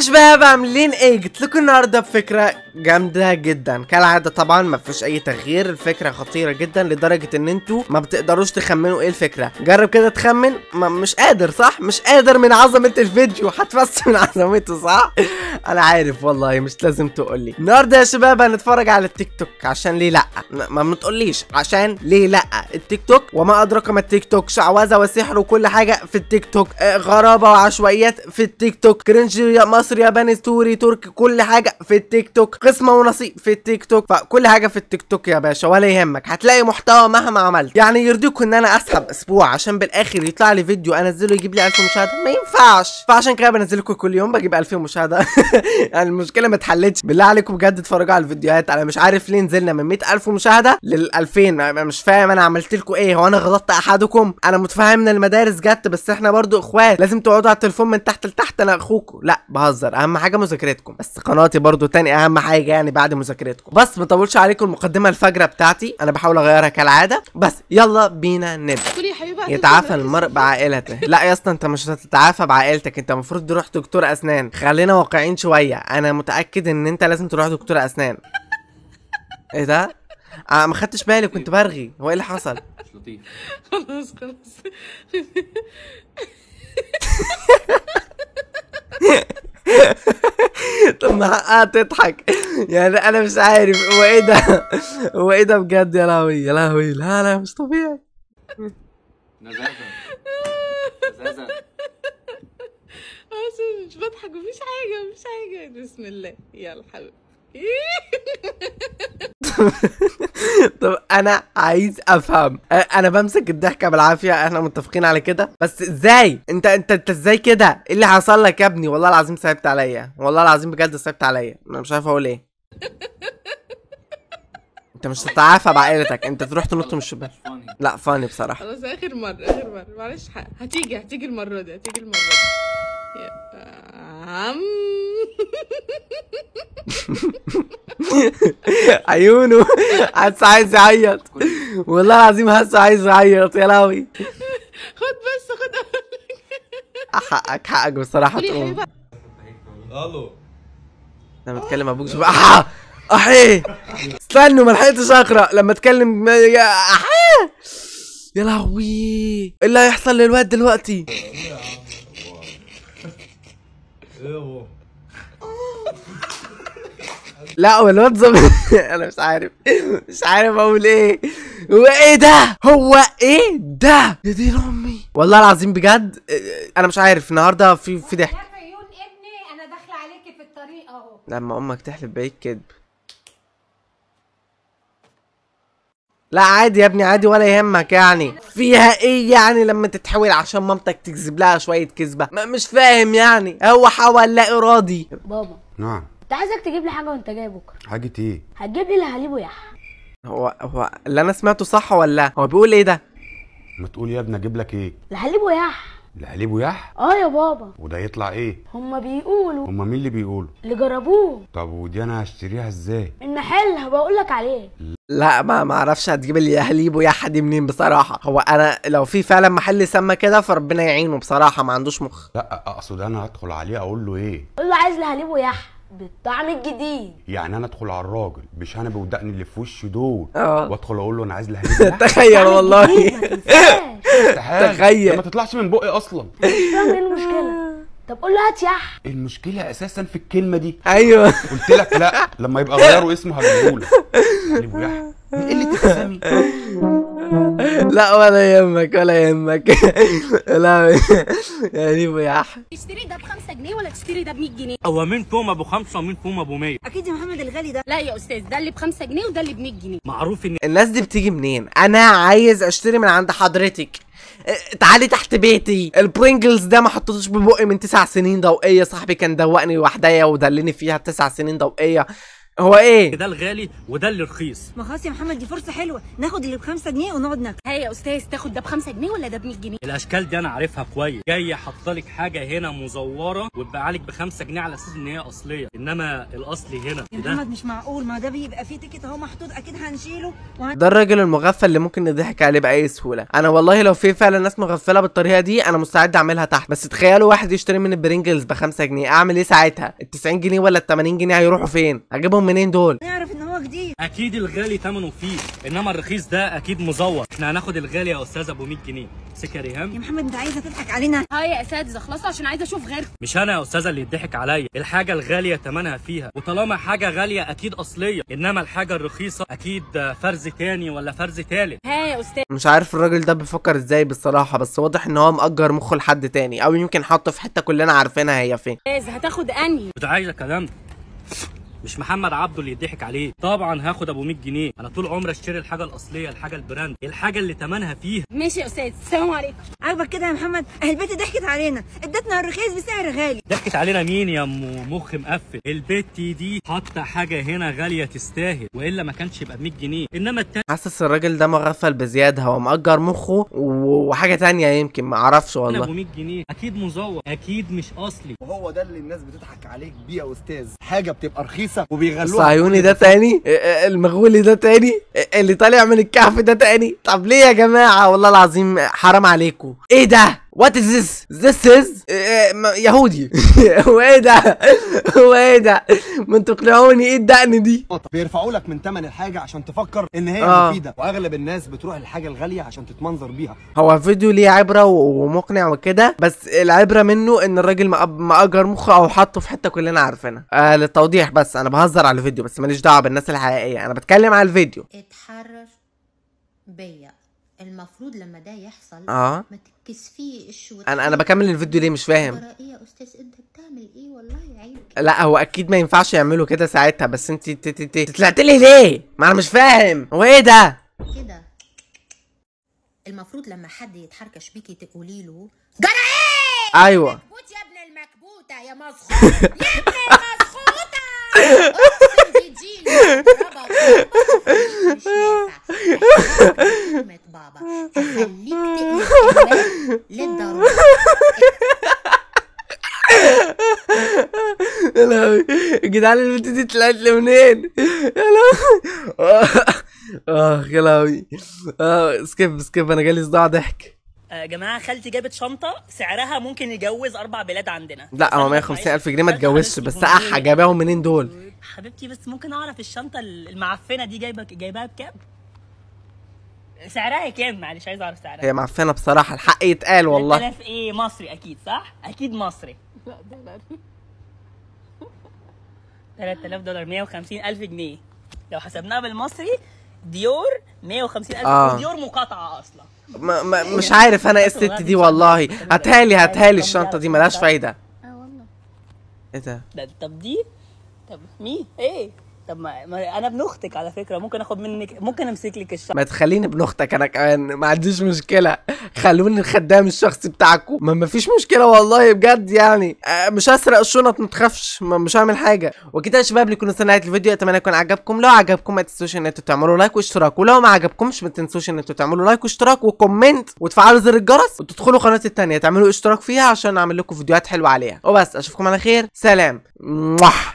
ازيكم شباب عاملين ايه جيت لكم النهارده بفكره جامده جدا كالعاده طبعا ما فيش اي تغيير الفكره خطيره جدا لدرجه ان انتوا ما بتقدروش تخمنوا ايه الفكره جرب كده تخمن ما مش قادر صح مش قادر من عظمه الفيديو هتفس من عظمته صح انا عارف والله مش لازم تقول لي النهارده يا شباب هنتفرج على التيك توك عشان ليه لا ما, متقوليش عشان ليه لا التيك توك وما ادراك ما التيك توك شعوذه وسحر وكل حاجه في التيك توك آه، غرابه وعشوائيات في التيك توك كرنج مصر ياباني سوري تركي كل حاجه في التيك توك قسمه ونصيب في التيك توك فكل حاجه في التيك توك يا باشا ولا يهمك هتلاقي محتوى مهما عملت يعني يرضيكوا ان انا اسحب اسبوع عشان بالاخر يطلع لي فيديو انزله يجيب لي 1000 مشاهده ما ينفعش فعشان كده بنزل لكم كل يوم بجيب 2000 مشاهده يعني المشكله ما اتحلتش بالله عليكم بجد اتفرجوا على الفيديوهات انا مش عارف ليه نزلنا من 100000 مشاهده لل 2000 مش فاهم انا عملت لكم ايه هو انا غلطت احدكم انا متفاهم ان المدارس جت بس احنا برضو اخوات لازم تقعدوا على التليفون من تحت لتحت انا اخوكم لا بهزر بهزر اهم حاجه مذاكرتكم بس قناتي برضو تاني اهم حاجه يعني بعد مذاكرتكم بس ما اطولش عليكم المقدمه الفجره بتاعتي انا بحاول اغيرها كالعاده بس يلا بينا نبدا قولي يا حبيبي يتعافى المرء بعائلته لا يا اسطى انت مش هتتعافى بعائلتك انت المفروض تروح دكتور اسنان خلينا واقعيين شويه انا متاكد ان انت لازم تروح دكتور اسنان ايه ده آه ما خدتش بالي كنت برغي هو ايه اللي حصل مش لطيف خلاص خلاص طب حقها آه، تضحك يعني انا مش عارف هو ايه ده هو ايه ده بجد يا لهوي يا لهوي لا لا مش طبيعي نزازة نزازة مش بضحك مفيش حاجة مفيش حاجة بسم الله يلا حبيبي طب انا عايز افهم انا بمسك الضحكه بالعافيه احنا متفقين على كده بس ازاي انت انت انت ازاي كده ايه اللي حصل لك يا ابني والله العظيم صعبت عليا والله العظيم بجد صعبت عليا انا مش عارف اقول ايه انت مش هتتعافى بعائلتك انت تروح تنط من الشباك لا فاني بصراحه خلاص اخر مره اخر مره معلش هتيجي هتيجي المره دي هتيجي المره دي آه. نعم عيونه حاسه عايز يعيط والله العظيم حاسه عايز يعيط يا لهوي خد بس خد حقك حقك بصراحه تقوم الو انا بتكلم ابوك شوف احا احي استنوا ما لحقتش اقرا لما اتكلم احا يا لهوي ايه اللي هيحصل للواد دلوقتي لا والواد الواد انا مش عارف مش عارف اقول ايه هو ايه ده هو ايه ده يا دين امي والله العظيم بجد انا مش عارف النهارده في في ضحك لما امك تحلف باي كدب لا عادي يا ابني عادي ولا يهمك يعني فيها ايه يعني لما تتحول عشان مامتك تكذب لها شويه كذبه مش فاهم يعني هو حول لا ارادي بابا نعم انت عايزك تجيب لي حاجه وانت جاي بكره حاجه ايه هتجيب لي الهليب ويح هو هو اللي انا سمعته صح ولا هو بيقول ايه ده ما تقول يا ابني اجيب لك ايه الهليب ويح الحليب ويح اه يا بابا وده يطلع ايه هما بيقولوا هما مين اللي بيقولوا اللي جربوه طب ودي انا هشتريها ازاي المحل هبقول لك عليه لا ما معرفش هتجيب لي حليب ويح دي منين بصراحه هو انا لو في فعلا محل سمى كده فربنا يعينه بصراحه ما عندوش مخ لا اقصد انا هدخل عليه اقول له ايه قول له عايز لي حليب ويح بالطعم الجديد يعني انا ادخل على الراجل بشنبه ودقني اللي في وشي دول آه. وادخل اقول له انا عايز لي حليب تخيل والله تخيل ما تطلعش من بقي اصلا فاهم ايه المشكله طب قول له هات يح المشكله اساسا في الكلمه دي ايوه قلت لك لا لما يبقى غيروا اسمه هجيبهولك هجيبه يح من قله إيه الاسامي لا ولا يهمك ولا يهمك لا ريبو يعني يا اح تشتري ده ب 5 جنيه ولا تشتري ده ب 100 جنيه هو مين فيهم ابو 5 ومين فيهم ابو 100 اكيد يا محمد الغالي ده لا يا استاذ ده اللي ب 5 جنيه وده اللي ب 100 جنيه معروف ان الناس دي بتيجي منين انا عايز اشتري من عند حضرتك إيه، تعالي تحت بيتي البرينجلز ده ما حطيتوش ببقي من تسع سنين ضوئيه صاحبي كان دوقني لوحدي ودلني فيها تسع سنين ضوئيه هو ايه ده الغالي وده اللي رخيص ما خلاص يا محمد دي فرصه حلوه ناخد اللي ب 5 جنيه ونقعد ناكل هي يا استاذ تاخد ده ب 5 جنيه ولا ده ب 100 جنيه الاشكال دي انا عارفها كويس جاي حاطه لك حاجه هنا مزوره وتبقي عليك ب 5 جنيه على اساس ان هي اصليه انما الاصلي هنا يا محمد مش معقول ما ده بيبقى فيه تيكت اهو محطوط اكيد هنشيله وهن... ده الراجل المغفل اللي ممكن نضحك عليه باي سهوله انا والله لو في فعلا ناس مغفله بالطريقه دي انا مستعد اعملها تحت بس تخيلوا واحد يشتري من البرينجلز ب 5 جنيه اعمل ايه ساعتها ال 90 جنيه ولا ال 80 جنيه هيروحوا فين اجيبهم جايبهم منين دول نعرف ان هو جديد اكيد الغالي ثمنه فيه انما الرخيص ده اكيد مزور احنا هناخد الغالي يا استاذ ابو 100 جنيه سكه ريهام يا محمد انت عايزه تضحك علينا اه يا اساتذه خلاص عشان عايزه اشوف غيرك مش انا يا استاذه اللي يضحك عليا الحاجه الغاليه ثمنها فيها وطالما حاجه غاليه اكيد اصليه انما الحاجه الرخيصه اكيد فرز ثاني ولا فرز ثالث ها يا استاذ مش عارف الراجل ده بيفكر ازاي بالصراحه بس واضح ان هو مأجر مخه لحد ثاني او يمكن حاطه في حته كلنا عارفينها هي فين إيه، هتاخد انهي مش عايزه كلام مش محمد عبده اللي يضحك عليه طبعا هاخد ابو 100 جنيه انا طول عمري اشتري الحاجه الاصليه الحاجه البراند الحاجه اللي ثمنها فيها ماشي يا استاذ السلام عليكم عاجبك كده يا محمد اهل البيت ضحكت علينا ادتنا الرخيص بسعر غالي ضحكت علينا مين يا ام مخ مقفل البيت دي حاطه حاجه هنا غاليه تستاهل والا ما كانش يبقى ب 100 جنيه انما التاني حاسس الراجل ده مغفل بزياده هو مأجر مخه وحاجه ثانيه يمكن ما اعرفش والله ابو 100 جنيه اكيد مزور اكيد مش اصلي وهو ده اللي الناس بتضحك عليك بيه يا استاذ حاجه بتبقى رخيصه الخمسه وبيغلوها الصهيوني ده تاني إيه، إيه، المغولي ده تاني إيه، اللي طالع من الكهف ده تاني طب ليه يا جماعه والله العظيم حرام عليكم ايه ده وات از ذس ذس از يهودي هو ايه ده هو ايه ده ما تقنعوني ايه الدقن دي بيرفعوا لك من ثمن الحاجه عشان تفكر ان هي آه. مفيده واغلب الناس بتروح الحاجه الغاليه عشان تتمنظر بيها هو فيديو ليه عبره ومقنع وكده بس العبره منه ان الراجل مأجر مخه او حاطه في حته كلنا عارفينها آه للتوضيح بس انا بهزر على الفيديو بس ماليش دعوه بالناس الحقيقيه انا بتكلم على الفيديو اتحرر بيا المفروض لما ده يحصل اه ما تكسفيش انا انا بكمل الفيديو ليه مش فاهم ايه يا استاذ انت بتعمل ايه والله عيب لا هو اكيد ما ينفعش يعملوا كده ساعتها بس انت طلعت لي ليه ما انا مش فاهم هو ايه ده كده المفروض لما حد يتحركش بيكي تقولي له جرى ايه ايوه مكبوت يا ابن المكبوته يا مسخوطه يا ابن المسخوطه اقسم بجين مش بابا خليك للضرورة يا لهوي يا جدعان البنت دي طلعت لي منين؟ يا لهوي اخ آه، يا لهوي سكيب آه، سكيب انا جالي صداع ضحك آه، يا جماعه خالتي جابت شنطه سعرها ممكن يجوز اربع بلاد عندنا لا هو 150000 جنيه ما تجوزش بس اح جابهم منين دول حبيبتي بس ممكن اعرف الشنطه المعفنه دي جايبه جايباها بكام سعرها كام معلش عايز اعرف سعرها هي معفنه بصراحه الحق يتقال والله 3000 ايه مصري اكيد صح اكيد مصري لا دولار 3000 دولار 150000 جنيه لو حسبناها بالمصري ديور 150000 آه. ديور مقاطعه اصلا ما ما مش عارف انا ايه الست دي والله هتهالي هتهالي الشنطه دي ملهاش فايده اه والله ايه ده طب دي طب مين ايه طب ما, انا ابن اختك على فكره ممكن اخد منك ممكن امسك لك الشعر ما تخليني ابن اختك انا كمان ما عنديش مشكله خلوني الخدام الشخصي بتاعكم ما, فيش مشكله والله بجد يعني آه، مش هسرق الشنط ما تخافش مش هعمل حاجه وكده يا شباب نكون وصلنا نهايه الفيديو اتمنى يكون عجبكم لو عجبكم ما تنسوش ان انتوا تعملوا لايك واشتراك ولو ما عجبكمش ما تنسوش ان انتوا تعملوا لايك واشتراك وكومنت وتفعلوا زر الجرس وتدخلوا قناتي الثانيه تعملوا اشتراك فيها عشان اعمل لكم فيديوهات حلوه عليها وبس اشوفكم على خير سلام